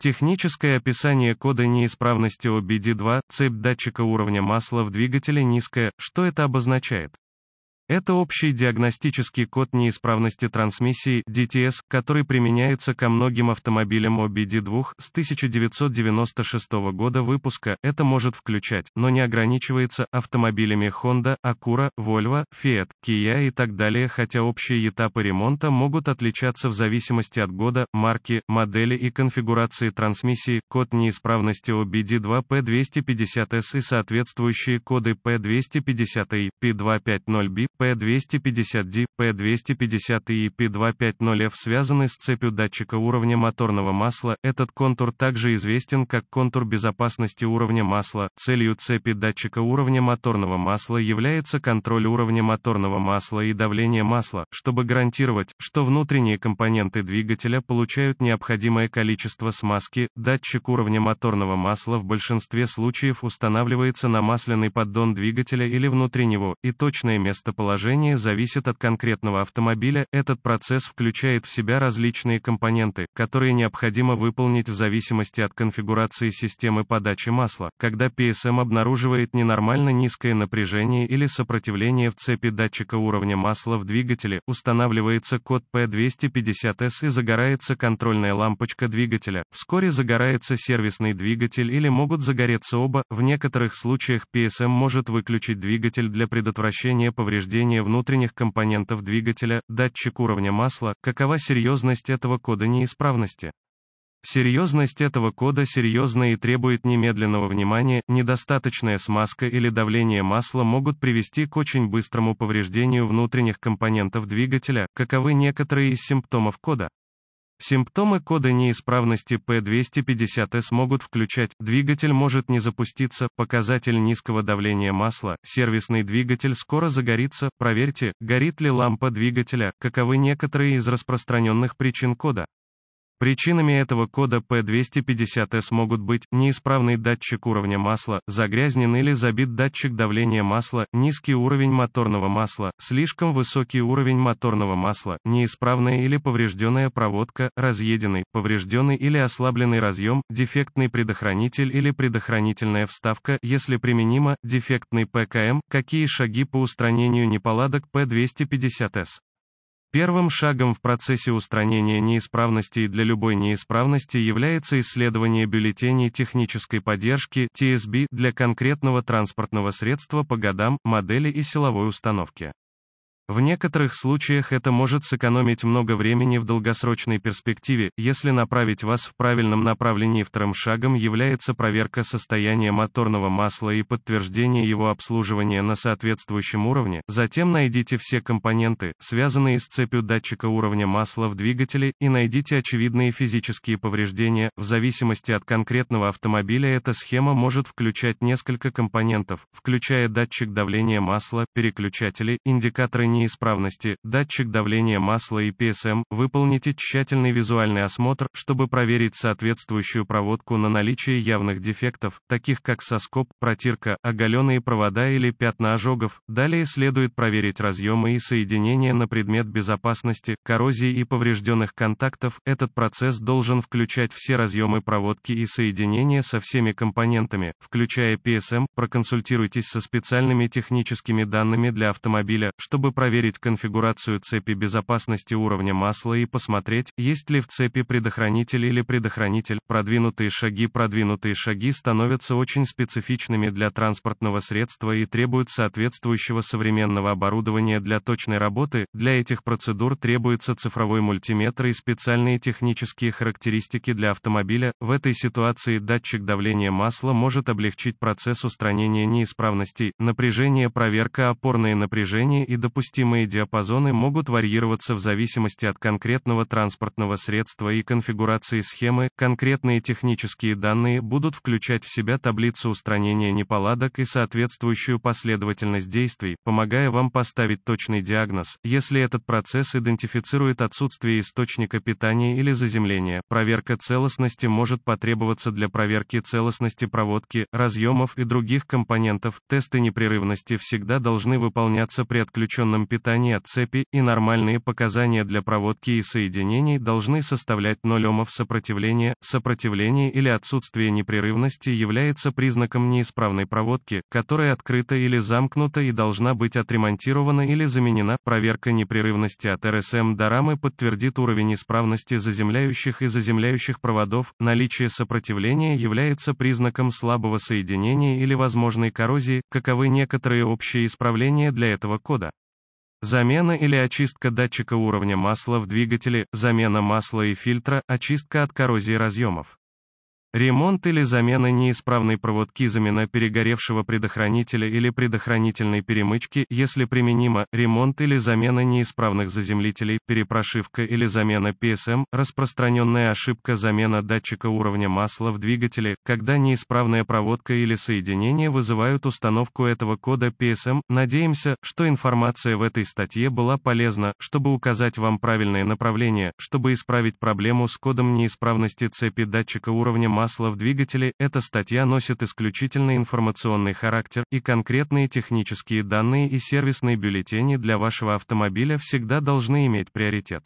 Техническое описание кода неисправности OBD2, цепь датчика уровня масла в двигателе низкая, что это обозначает? Это общий диагностический код неисправности трансмиссии DTS, который применяется ко многим автомобилям OBD2 с 1996 года выпуска. Это может включать, но не ограничивается, автомобилями Honda, Acura, Volvo, Fiat, Kia и так далее, хотя общие этапы ремонта могут отличаться в зависимости от года, марки, модели и конфигурации трансмиссии. Код неисправности OBD2 P250S и соответствующие коды P250i, P250B, P250D, P250 и P250F связаны с цепью датчика уровня моторного масла. Этот контур также известен как контур безопасности уровня масла. Целью цепи датчика уровня моторного масла является контроль уровня моторного масла и давления масла, чтобы гарантировать, что внутренние компоненты двигателя получают необходимое количество смазки. Датчик уровня моторного масла в большинстве случаев устанавливается на масляный поддон двигателя или внутри него, и точное местоположение положение зависит от конкретного автомобиля, этот процесс включает в себя различные компоненты, которые необходимо выполнить в зависимости от конфигурации системы подачи масла. Когда PSM обнаруживает ненормально низкое напряжение или сопротивление в цепи датчика уровня масла в двигателе, устанавливается код P250S и загорается контрольная лампочка двигателя. Вскоре загорается сервисный двигатель или могут загореться оба. В некоторых случаях PSM может выключить двигатель для предотвращения повреждений повреждение внутренних компонентов двигателя, датчик уровня масла, какова серьезность этого кода неисправности. Серьезность этого кода серьезна и требует немедленного внимания, недостаточная смазка или давление масла могут привести к очень быстрому повреждению внутренних компонентов двигателя, каковы некоторые из симптомов кода. Симптомы кода неисправности P250S могут включать, двигатель может не запуститься, показатель низкого давления масла, сервисный двигатель скоро загорится, проверьте, горит ли лампа двигателя, каковы некоторые из распространенных причин кода. Причинами этого кода P250S могут быть неисправный датчик уровня масла, загрязнен или забит датчик давления масла, низкий уровень моторного масла, слишком высокий уровень моторного масла, неисправная или поврежденная проводка, разъеденный, поврежденный или ослабленный разъем, дефектный предохранитель или предохранительная вставка, если применимо, дефектный ПКМ, какие шаги по устранению неполадок P250S. Первым шагом в процессе устранения неисправностей для любой неисправности является исследование бюллетеней технической поддержки TSB для конкретного транспортного средства по годам, модели и силовой установке. В некоторых случаях это может сэкономить много времени в долгосрочной перспективе, если направить вас в правильном направлении. Вторым шагом является проверка состояния моторного масла и подтверждение его обслуживания на соответствующем уровне. Затем найдите все компоненты, связанные с цепью датчика уровня масла в двигателе, и найдите очевидные физические повреждения. В зависимости от конкретного автомобиля эта схема может включать несколько компонентов, включая датчик давления масла, переключатели, индикаторы неисправности, датчик давления масла и PSM, выполните тщательный визуальный осмотр, чтобы проверить соответствующую проводку на наличие явных дефектов, таких как соскоб, протирка, оголенные провода или пятна ожогов. Далее следует проверить разъемы и соединения на предмет безопасности, коррозии и поврежденных контактов. Этот процесс должен включать все разъемы проводки и соединения со всеми компонентами, включая PSM. Проконсультируйтесь со специальными техническими данными для автомобиля, чтобы проверить проверить конфигурацию цепи безопасности уровня масла и посмотреть, есть ли в цепи предохранитель или предохранитель. Продвинутые шаги Продвинутые шаги становятся очень специфичными для транспортного средства и требуют соответствующего современного оборудования для точной работы. Для этих процедур требуется цифровой мультиметр и специальные технические характеристики для автомобиля. В этой ситуации датчик давления масла может облегчить процесс устранения неисправностей, напряжение, проверка опорные напряжения и допустимые допустимые диапазоны могут варьироваться в зависимости от конкретного транспортного средства и конфигурации схемы. Конкретные технические данные будут включать в себя таблицу устранения неполадок и соответствующую последовательность действий, помогая вам поставить точный диагноз, если этот процесс идентифицирует отсутствие источника питания или заземления. Проверка целостности может потребоваться для проверки целостности проводки, разъемов и других компонентов. Тесты непрерывности всегда должны выполняться при отключенном правильном питании цепи и нормальные показания для проводки и соединений должны составлять 0 омов сопротивления. Сопротивление или отсутствие непрерывности является признаком неисправной проводки, которая открыта или замкнута и должна быть отремонтирована или заменена. Проверка непрерывности от РСМ до рамы подтвердит уровень исправности заземляющих и заземляющих проводов. Наличие сопротивления является признаком слабого соединения или возможной коррозии, каковы некоторые общие исправления для этого кода. Замена или очистка датчика уровня масла в двигателе, замена масла и фильтра, очистка от коррозии разъемов. Ремонт или замена неисправной проводки, замена перегоревшего предохранителя или предохранительной перемычки, если применимо, ремонт или замена неисправных заземлителей, перепрошивка или замена PSM, распространенная ошибка замена датчика уровня масла в двигателе, когда неисправная проводка или соединение вызывают установку этого кода PSM. Надеемся, что информация в этой статье была полезна, чтобы указать вам правильное направление, чтобы исправить проблему с кодом неисправности цепи датчика уровня масла масла в двигателе, эта статья носит исключительно информационный характер, и конкретные технические данные и сервисные бюллетени для вашего автомобиля всегда должны иметь приоритет.